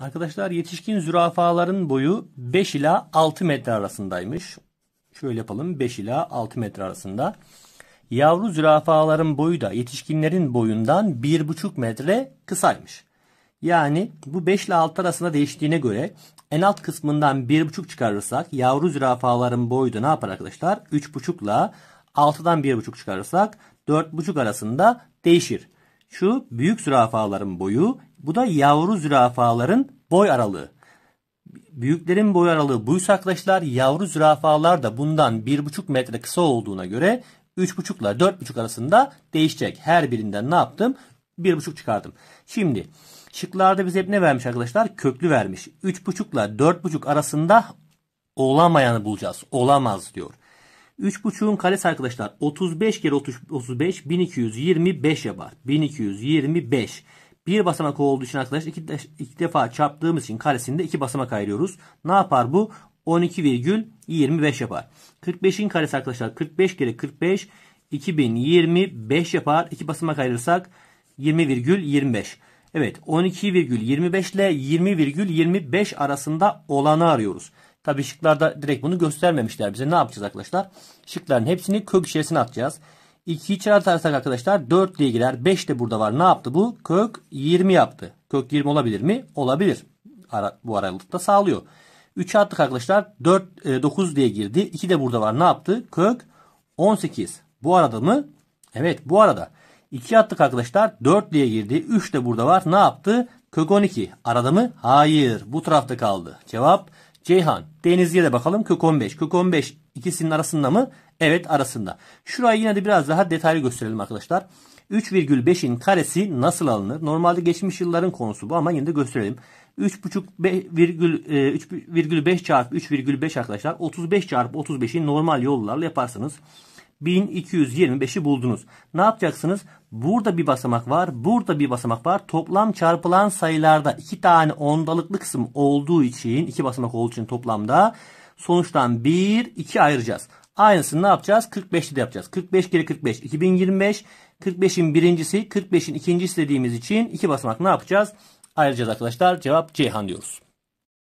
Arkadaşlar yetişkin zürafaların boyu 5 ila 6 metre arasındaymış. Şöyle yapalım 5 ila 6 metre arasında. Yavru zürafaların boyu da yetişkinlerin boyundan 1,5 metre kısaymış. Yani bu 5 ile 6 arasında değiştiğine göre en alt kısmından 1,5 çıkarırsak yavru zürafaların boyu da ne yapar arkadaşlar? 3,5 ile 6'dan 1,5 çıkarırsak 4,5 arasında değişir. Şu büyük zürafaların boyu bu da yavru zürafaların boy aralığı. Büyüklerin boy aralığı buysaklaçlar yavru zürafalar da bundan 1,5 metre kısa olduğuna göre 3,5 ile 4,5 arasında değişecek. Her birinden ne yaptım? 1,5 çıkardım. Şimdi şıklarda bize hep ne vermiş arkadaşlar? Köklü vermiş. 3,5 ile 4,5 arasında olamayanı bulacağız. Olamaz diyor. 3,5'un karesi arkadaşlar 35 kere 30, 35 1225 yapar. 1225. Bir basamak olduğu için arkadaşlar iki, de, iki defa çarptığımız için karesinde iki basamak ayırıyoruz. Ne yapar bu? 12,25 yapar. 45'in karesi arkadaşlar 45 kere 45 2025 yapar. İki basamak ayırırsak 20,25. Evet 12,25 ile 20,25 arasında olanı arıyoruz. Tabi şıklarda direkt bunu göstermemişler bize. Ne yapacağız arkadaşlar? Şıkların hepsini kök içerisine atacağız. 2'yi içeri atarsak arkadaşlar 4 diye gider. 5 de burada var. Ne yaptı bu? Kök 20 yaptı. Kök 20 olabilir mi? Olabilir. Ara, bu aralıkta sağlıyor. 3'e attık arkadaşlar. 4, e, 9 diye girdi. 2 de burada var. Ne yaptı? Kök 18. Bu arada mı? Evet bu arada. 2 attık arkadaşlar. 4 diye girdi. 3 de burada var. Ne yaptı? Kök 12. Arada mı? Hayır. Bu tarafta kaldı. Cevap Ceyhan. Denizli'ye de bakalım. Kök 15. Kök 15 ikisinin arasında mı? Evet arasında. Şurayı yine de biraz daha detaylı gösterelim arkadaşlar. 3,5'in karesi nasıl alınır? Normalde geçmiş yılların konusu bu ama yine de gösterelim. 3,5 e, çarpı 3,5 arkadaşlar. 35 çarpı 35'i normal yollarla yaparsınız. 1225'i buldunuz. Ne yapacaksınız? Burada bir basamak var. Burada bir basamak var. Toplam çarpılan sayılarda iki tane ondalıklı kısım olduğu için iki basamak olduğu için toplamda sonuçtan 1, 2 ayıracağız. Aynısını ne yapacağız? 45'te de yapacağız. 45 kere 45 2025. 45'in birincisi 45'in ikincisi dediğimiz için iki basamak ne yapacağız? Ayıracağız arkadaşlar. Cevap Ceyhan diyoruz.